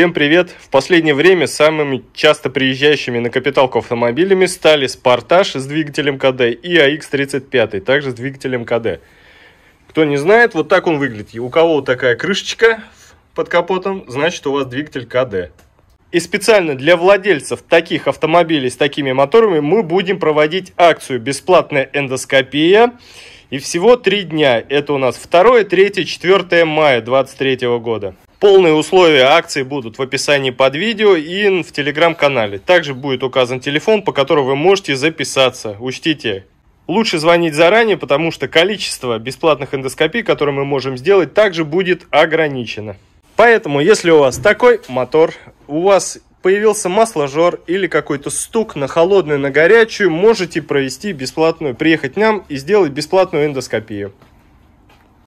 Всем привет! В последнее время самыми часто приезжающими на капиталку автомобилями стали «Спартаж» с двигателем КД и AX35, а также с двигателем КД. Кто не знает, вот так он выглядит. У кого вот такая крышечка под капотом, значит у вас двигатель КД. И специально для владельцев таких автомобилей с такими моторами мы будем проводить акцию «Бесплатная эндоскопия». И всего три дня. Это у нас 2, 3, 4 мая 2023 года. Полные условия акции будут в описании под видео и в телеграм-канале. Также будет указан телефон, по которому вы можете записаться. Учтите, лучше звонить заранее, потому что количество бесплатных эндоскопий, которые мы можем сделать, также будет ограничено. Поэтому, если у вас такой мотор, у вас появился масложор или какой-то стук на холодную, на горячую, можете провести бесплатную, приехать к нам и сделать бесплатную эндоскопию.